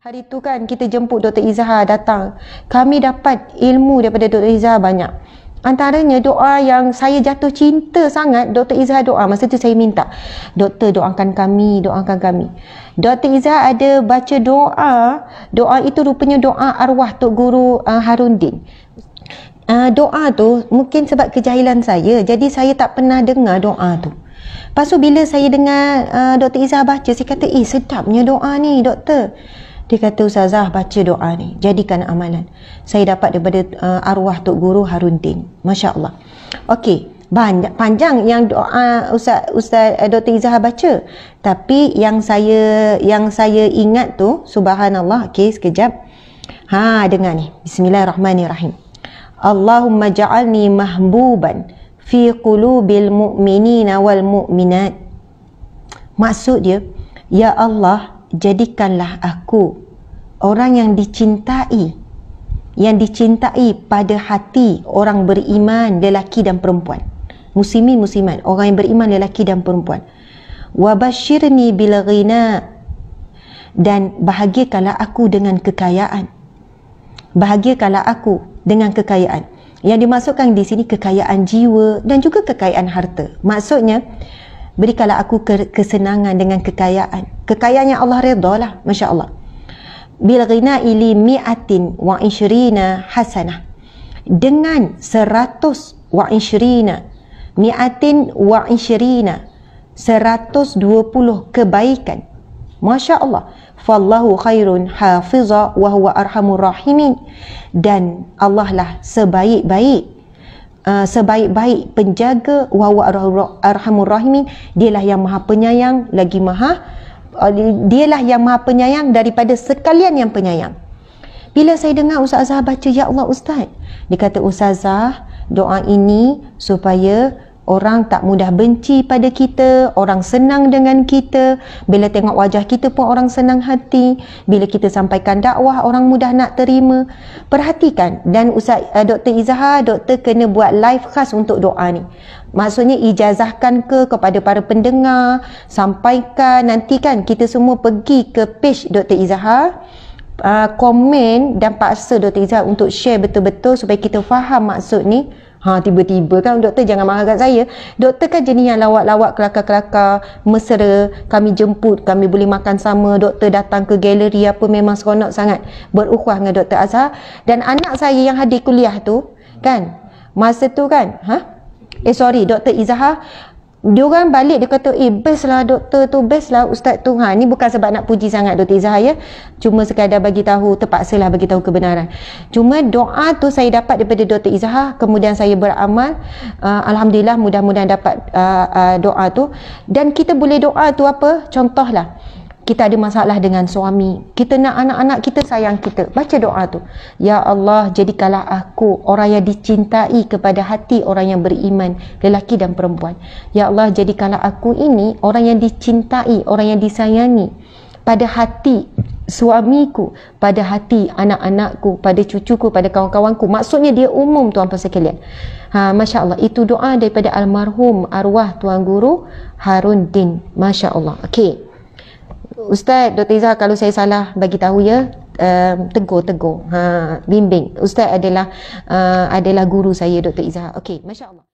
Hari tu kan kita jemput Dr. Izhar datang. Kami dapat ilmu daripada Dr. Izhar banyak. Antaranya doa yang saya jatuh cinta sangat Dr. Izhar doa. Masa tu saya minta, "Doktor doakan kami, doakan kami." Dr. Izhar ada baca doa. Doa itu rupanya doa arwah Tok Guru uh, Din. Uh, doa tu mungkin sebab kejahilan saya jadi saya tak pernah dengar doa tu. Lepas tu bila saya dengar uh, Dr. Izhar baca, saya kata, "Eh, sedapnya doa ni, doktor." dia kata Ustazah baca doa ni jadikan amalan saya dapat daripada uh, arwah Tok Guru Harun Haruntin Masya Allah Okey, banyak, panjang yang doa Ustaz, Ustaz eh, Dr. Izzah baca tapi yang saya yang saya ingat tu subhanallah ok sekejap ha dengar ni bismillahirrahmanirrahim Allahumma ja'alni mahbuban fi qulubil mu'minina wal mu'minat maksud dia ya Allah jadikanlah aku orang yang dicintai yang dicintai pada hati orang beriman lelaki dan perempuan muslimin muslimat orang yang beriman lelaki dan perempuan wabashirni bil ghina dan bahagiakanlah aku dengan kekayaan bahagiakanlah aku dengan kekayaan yang dimasukkan di sini kekayaan jiwa dan juga kekayaan harta maksudnya berikanlah aku kesenangan dengan kekayaan kekayaan yang Allah redha lah masya Allah bil ghina'i li mi'atin wa ishrina hasanah dengan seratus wa ishrina mi'atin wa ishrina seratus dua puluh kebaikan Masya Allah Fallahu khairun hafiza wa huwa arhamur rahimin dan Allah lah sebaik-baik uh, sebaik-baik penjaga wa huwa arhamur rahimin dialah yang maha penyayang lagi maha Ah, dia lah yang maha penyayang daripada sekalian yang penyayang bila saya dengar Ustaz Azhar baca Ya Allah Ustaz dia kata Ustaz Azhar doa ini supaya orang tak mudah benci pada kita orang senang dengan kita bila tengok wajah kita pun orang senang hati bila kita sampaikan dakwah orang mudah nak terima perhatikan dan Ustaz, Dr. Izhar Dr. kena buat live khas untuk doa ni Maksudnya ijazahkan ke kepada para pendengar Sampaikan nanti kan kita semua pergi ke page Dr. Izahar uh, Komen dan paksa Dr. Izahar untuk share betul-betul Supaya kita faham maksud ni Ha tiba-tiba kan doktor jangan marah kat saya Doktor kan jenis yang lawak-lawak kelakar-kelakar mesra kami jemput kami boleh makan sama Doktor datang ke galeri apa memang seronok sangat Berukhah dengan Dr. Azhar Dan anak saya yang hadir kuliah tu kan Masa tu kan ha? eh sorry Dr. dia diorang balik dia kata eh best lah doktor tu best lah ustaz tu ha ni bukan sebab nak puji sangat Dr. Izahar ya cuma sekadar bagi tahu terpaksa lah bagi tahu kebenaran cuma doa tu saya dapat daripada Dr. Izahar kemudian saya beramal uh, alhamdulillah mudah-mudahan dapat uh, uh, doa tu dan kita boleh doa tu apa contohlah kita ada masalah dengan suami, kita nak anak-anak kita sayang kita. Baca doa tu. Ya Allah, jadikanlah aku orang yang dicintai kepada hati orang yang beriman, lelaki dan perempuan. Ya Allah, jadikanlah aku ini orang yang dicintai, orang yang disayangi pada hati suamiku, pada hati anak-anakku, pada cucuku, pada kawan-kawanku. Maksudnya dia umum tuan puan sekalian. Ha, Masya Allah, itu doa daripada almarhum arwah tuan guru Harun Din. Masya Allah. Okey. Ustaz Dr. Izzah kalau saya salah bagi tahu ya tegur-tegur eh, uh, ha, bimbing Ustaz adalah uh, adalah guru saya Dr. Izzah okay, masya Allah